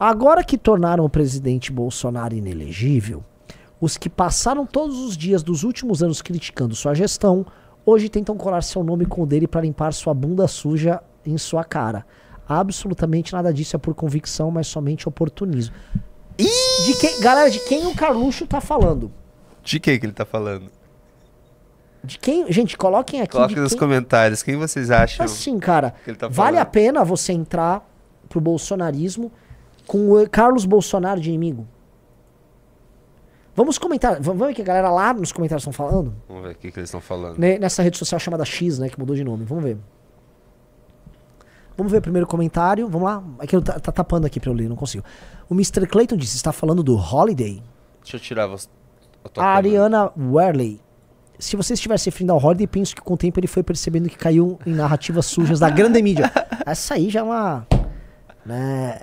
Agora que tornaram o presidente Bolsonaro inelegível, os que passaram todos os dias dos últimos anos criticando sua gestão, hoje tentam colar seu nome com o dele para limpar sua bunda suja em sua cara. Absolutamente nada disso é por convicção, mas somente oportunismo. De quem, galera, de quem o Carluxo tá falando? De quem que ele tá falando? De quem, gente, coloquem aqui. Coloquem nos quem... comentários quem vocês acham. Assim, cara, tá vale a pena você entrar pro bolsonarismo com o Carlos Bolsonaro de inimigo. Vamos comentar, vamos ver o que a galera lá nos comentários estão falando. Vamos ver o que, que eles estão falando. Né, nessa rede social chamada X, né, que mudou de nome. Vamos ver. Vamos ver o primeiro comentário. Vamos lá. Aqui é tá, tá tapando aqui pra eu ler, não consigo. O Mr. Clayton disse: está falando do Holiday. Deixa eu tirar a a, a Ariana Werley. Se você estiver se referindo ao Holiday, penso que com o tempo ele foi percebendo que caiu em narrativas sujas da grande mídia. Essa aí já é uma. Né?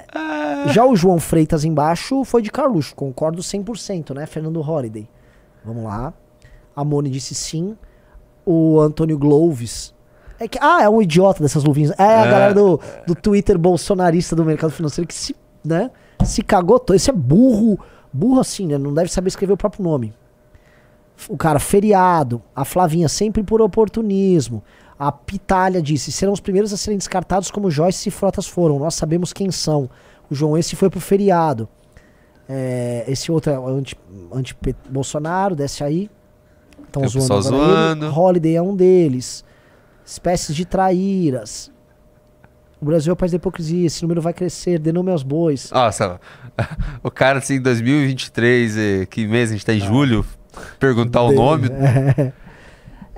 Já o João Freitas embaixo foi de Carluxo, concordo 100%, né? Fernando Holiday. Vamos lá. A Mone disse sim. O Antônio Gloves. É que, ah, é um idiota dessas luvinhas. É, é a galera do, do Twitter bolsonarista do mercado financeiro que se, né, se cagou todo. Esse é burro, burro assim, né? Não deve saber escrever o próprio nome o cara feriado, a Flavinha sempre por oportunismo. A Pitalha disse: serão os primeiros a serem descartados como Joyce e Frotas foram. Nós sabemos quem são. O João esse foi pro feriado. É, esse outro é anti-Bolsonaro, anti desce aí. Estão zoando. zoando. Holiday é um deles. Espécies de traíras. O Brasil é o país da hipocrisia, esse número vai crescer, dê nome aos bois. Nossa, o cara assim, em 2023, eh, que mês a gente tá em julho, perguntar o nome. É.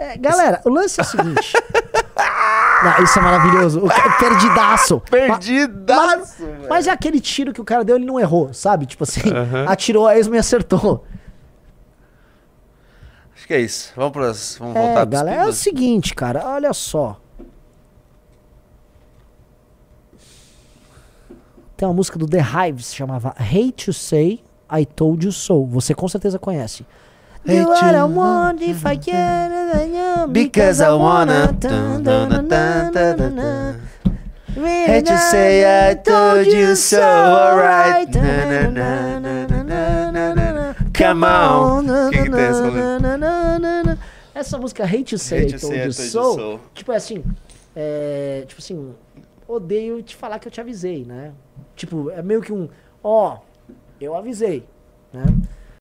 É, galera, o lance é o seguinte. isso é maravilhoso. O cara, é perdidaço. Perdidaço. Mas, mas, é aquele tiro que o cara deu, ele não errou, sabe? Tipo assim, atirou a esmo e acertou. Acho que é isso. Vamos, pras, vamos é, voltar galera, é o seguinte, cara. Olha só. Tem uma música do The Hives, chamava Hate to Say I Told You So. Você com certeza conhece hate you. I want if I mm-hmm. can Because I wanna hate to say I told you so alright Come on essa, música? Hate You Say I Told You So Tipo assim é, Tipo assim Odeio te falar que eu te avisei, né? Tipo, é meio que um Ó, oh, eu avisei, né?